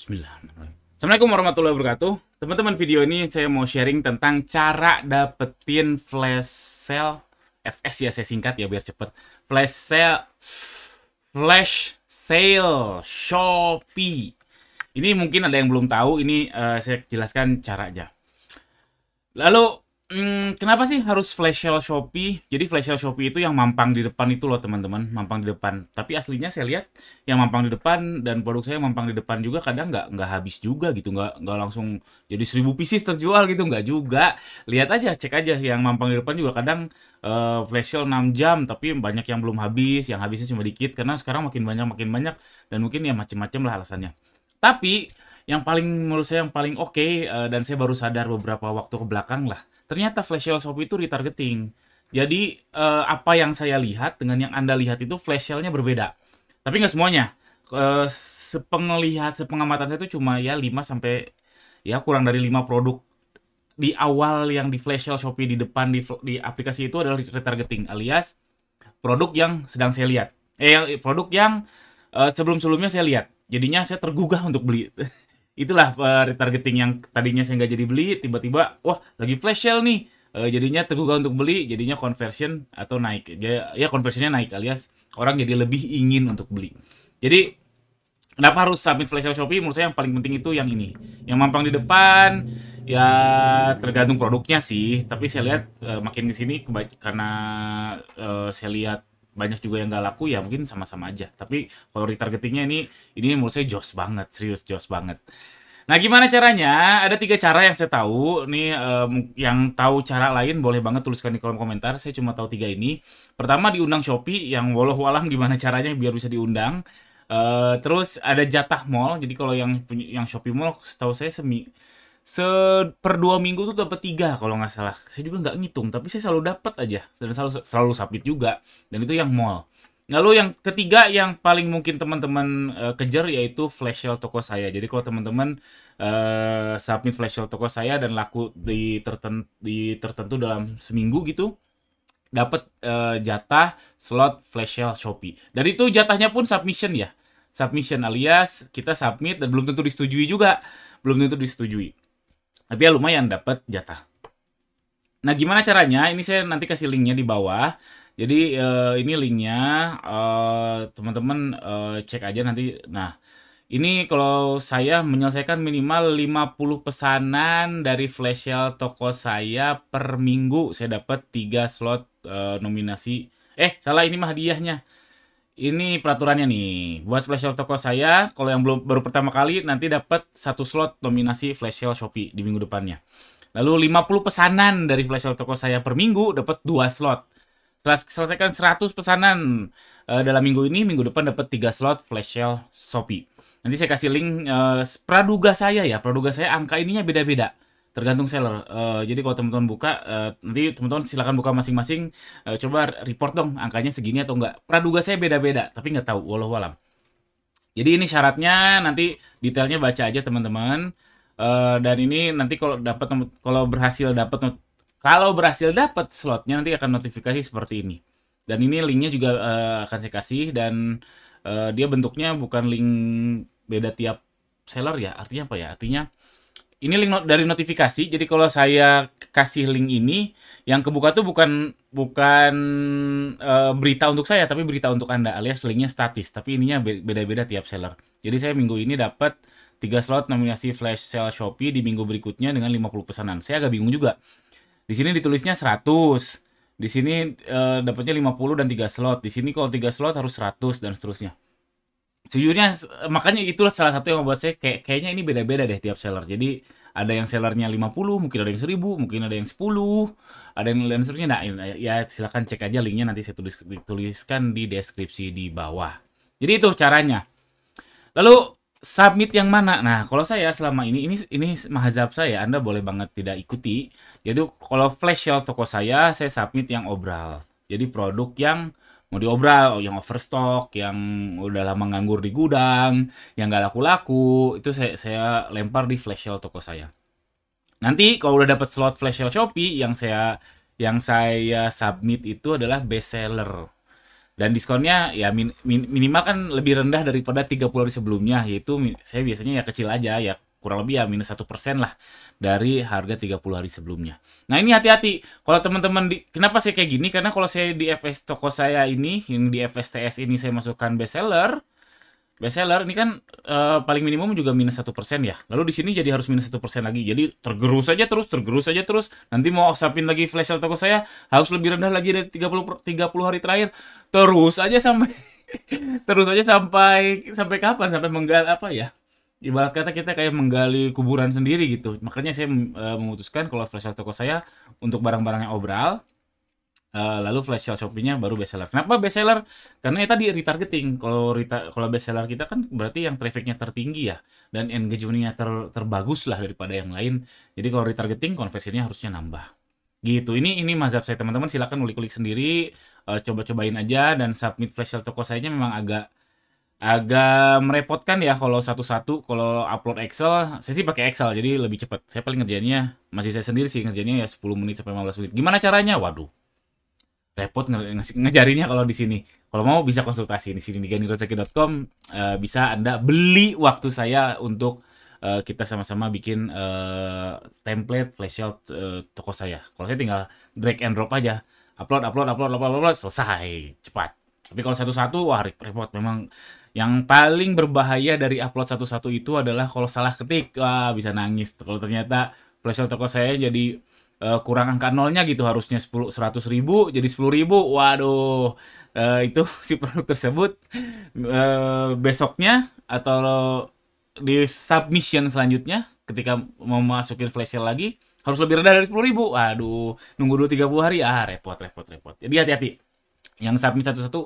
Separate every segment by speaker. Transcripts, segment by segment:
Speaker 1: Bismillahirrahmanirrahim. Assalamualaikum warahmatullahi wabarakatuh. Teman-teman, video ini saya mau sharing tentang cara dapetin flash sale FS ya saya singkat ya biar cepet. Flash sale flash sale Shopee. Ini mungkin ada yang belum tahu, ini uh, saya jelaskan caranya. Lalu Hmm, kenapa sih harus flash sale Shopee? Jadi flash sale Shopee itu yang mampang di depan itu loh teman-teman, mampang di depan. Tapi aslinya saya lihat yang mampang di depan dan produk saya mampang di depan juga kadang nggak nggak habis juga gitu, nggak nggak langsung jadi seribu pieces terjual gitu nggak juga. Lihat aja, cek aja yang mampang di depan juga kadang uh, flash sale 6 jam tapi banyak yang belum habis, yang habisnya cuma dikit karena sekarang makin banyak makin banyak dan mungkin ya macem-macem lah alasannya. Tapi yang paling menurut saya yang paling oke okay, eh, dan saya baru sadar beberapa waktu ke belakang lah ternyata flash sale Shopee itu retargeting. Jadi uh, apa yang saya lihat dengan yang Anda lihat itu flash sale-nya berbeda. Tapi nggak semuanya. Uh, sepenglihat, sepengamatan saya itu cuma ya 5 sampai ya kurang dari 5 produk di awal yang di flash sale Shopee di depan di, di aplikasi itu adalah retargeting alias produk yang sedang saya lihat. Eh produk yang uh, sebelum-sebelumnya saya lihat. Jadinya saya tergugah untuk beli. itulah uh, retargeting yang tadinya saya nggak jadi beli tiba-tiba wah lagi flash sale nih uh, jadinya tergugah untuk beli jadinya conversion atau naik ya, ya conversionnya naik alias orang jadi lebih ingin untuk beli jadi kenapa harus submit flash sale Shopee menurut saya yang paling penting itu yang ini yang mampang di depan ya tergantung produknya sih tapi saya lihat uh, makin sini karena uh, saya lihat banyak juga yang nggak laku ya mungkin sama-sama aja tapi kalau retargetingnya ini ini menurut saya joss banget serius joss banget Nah, gimana caranya? Ada tiga cara yang saya tahu. Nih, um, yang tahu cara lain boleh banget tuliskan di kolom komentar. Saya cuma tahu tiga ini. Pertama diundang Shopee, yang walau walang gimana caranya biar bisa diundang. Uh, terus ada jatah mall. Jadi kalau yang yang Shopee mall, setahu saya semi se per dua minggu tuh dapat tiga kalau nggak salah saya juga nggak ngitung tapi saya selalu dapat aja dan selalu selalu submit juga dan itu yang mall lalu yang ketiga yang paling mungkin teman-teman uh, kejar yaitu flash sale toko saya jadi kalau teman-teman uh, submit flash sale toko saya dan laku di tertentu, di tertentu dalam seminggu gitu dapat uh, eh, jatah slot flash sale Shopee. Dan itu jatahnya pun submission ya. Submission alias kita submit dan belum tentu disetujui juga. Belum tentu disetujui tapi ya lumayan dapat jatah nah gimana caranya ini saya nanti kasih linknya di bawah jadi uh, ini linknya eh, teman-teman uh, cek aja nanti nah ini kalau saya menyelesaikan minimal 50 pesanan dari flash sale toko saya per minggu. Saya dapat 3 slot uh, nominasi. Eh, salah ini mah hadiahnya. Ini peraturannya nih. Buat flash sale toko saya, kalau yang belum baru pertama kali nanti dapat satu slot dominasi flash sale Shopee di minggu depannya. Lalu 50 pesanan dari flash sale toko saya per minggu dapat dua slot. Setelah selesaikan 100 pesanan uh, dalam minggu ini, minggu depan dapat tiga slot flash sale Shopee. Nanti saya kasih link uh, praduga saya ya. Praduga saya angka ininya beda-beda tergantung seller. Uh, jadi kalau teman-teman buka uh, nanti teman-teman silakan buka masing-masing uh, coba report dong angkanya segini atau enggak. Praduga saya beda-beda tapi nggak tahu walau alam. Jadi ini syaratnya nanti detailnya baca aja teman-teman. Uh, dan ini nanti kalau dapat kalau berhasil dapat kalau berhasil dapat slotnya nanti akan notifikasi seperti ini. Dan ini linknya juga uh, akan saya kasih dan uh, dia bentuknya bukan link beda tiap seller ya. Artinya apa ya? Artinya ini link not dari notifikasi. Jadi kalau saya kasih link ini, yang kebuka tuh bukan bukan e, berita untuk saya, tapi berita untuk anda, alias linknya statis. Tapi ininya beda-beda tiap seller. Jadi saya minggu ini dapat tiga slot nominasi flash sale Shopee di minggu berikutnya dengan 50 pesanan. Saya agak bingung juga. Di sini ditulisnya 100. Di sini e, dapatnya 50 dan tiga slot. Di sini kalau tiga slot harus 100 dan seterusnya sejujurnya makanya itulah salah satu yang membuat saya kayak kayaknya ini beda-beda deh tiap seller. Jadi ada yang sellernya 50, mungkin ada yang 1000, mungkin ada yang 10, ada yang lain Nah, ya silahkan cek aja linknya nanti saya tulis tuliskan di deskripsi di bawah. Jadi itu caranya. Lalu submit yang mana? Nah, kalau saya selama ini ini ini mahazab saya, Anda boleh banget tidak ikuti. Jadi kalau flash sale toko saya, saya submit yang obral. Jadi produk yang mau diobral oh, yang overstock yang udah lama nganggur di gudang yang nggak laku-laku itu saya, saya lempar di flash sale toko saya nanti kalau udah dapat slot flash sale Shopee yang saya yang saya submit itu adalah best seller dan diskonnya ya min, min, minimal kan lebih rendah daripada 30 hari sebelumnya yaitu saya biasanya ya kecil aja ya kurang lebih ya minus satu persen lah dari harga 30 hari sebelumnya. Nah ini hati-hati kalau teman-teman di kenapa saya kayak gini karena kalau saya di FS toko saya ini yang di FSTS ini saya masukkan bestseller bestseller ini kan uh, paling minimum juga minus satu persen ya. Lalu di sini jadi harus minus satu persen lagi. Jadi tergerus aja terus, tergerus aja terus. Nanti mau osapin lagi flash sale toko saya harus lebih rendah lagi dari 30 puluh hari terakhir. Terus aja sampai terus aja sampai sampai kapan? Sampai menggal apa ya? ibarat kata kita kayak menggali kuburan sendiri gitu. Makanya saya e, memutuskan kalau flash sale toko saya untuk barang barangnya obral, e, eh, lalu flash sale shoppingnya baru best seller. Kenapa best seller? Karena ya tadi retargeting. Kalau reta kalau best seller kita kan berarti yang trafficnya tertinggi ya dan engagementnya ter terbagus lah daripada yang lain. Jadi kalau retargeting konversinya harusnya nambah. Gitu. Ini ini mazhab saya teman-teman silahkan ulik-ulik sendiri, e, coba-cobain aja dan submit flash sale toko saya memang agak agak merepotkan ya kalau satu-satu kalau upload Excel saya sih pakai Excel jadi lebih cepat saya paling ngerjainnya masih saya sendiri sih ngerjainnya ya 10 menit sampai 15 menit gimana caranya waduh repot nge ngejarinya kalau di sini kalau mau bisa konsultasi di sini di ganirozaki.com uh, eh, bisa anda beli waktu saya untuk uh, kita sama-sama bikin uh, template flashshell uh, toko saya kalau saya tinggal drag and drop aja upload upload upload upload upload, upload selesai cepat tapi kalau satu-satu wah repot memang yang paling berbahaya dari upload satu-satu itu adalah kalau salah ketik, wah bisa nangis. Kalau ternyata flash toko saya jadi uh, kurang angka nolnya gitu, harusnya 10 100 ribu jadi 10 ribu. Waduh, uh, itu si produk tersebut uh, besoknya atau di submission selanjutnya ketika mau masukin flash sale lagi harus lebih rendah dari 10 ribu. Waduh, nunggu dulu 30 hari, ah repot, repot, repot. Jadi hati-hati. Yang submit satu-satu,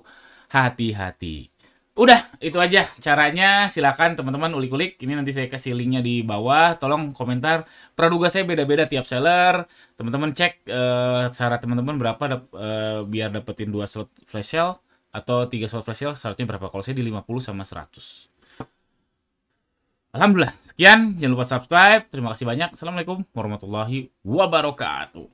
Speaker 1: hati-hati. Udah, itu aja caranya. Silahkan teman-teman ulik-ulik. Ini nanti saya kasih linknya di bawah. Tolong komentar. Praduga saya beda-beda tiap seller. Teman-teman cek uh, eh, cara teman-teman berapa uh, biar dapetin dua slot flash sale atau tiga slot flash sale. Seharusnya berapa? Kalau saya di 50 sama 100. Alhamdulillah. Sekian. Jangan lupa subscribe. Terima kasih banyak. Assalamualaikum warahmatullahi wabarakatuh.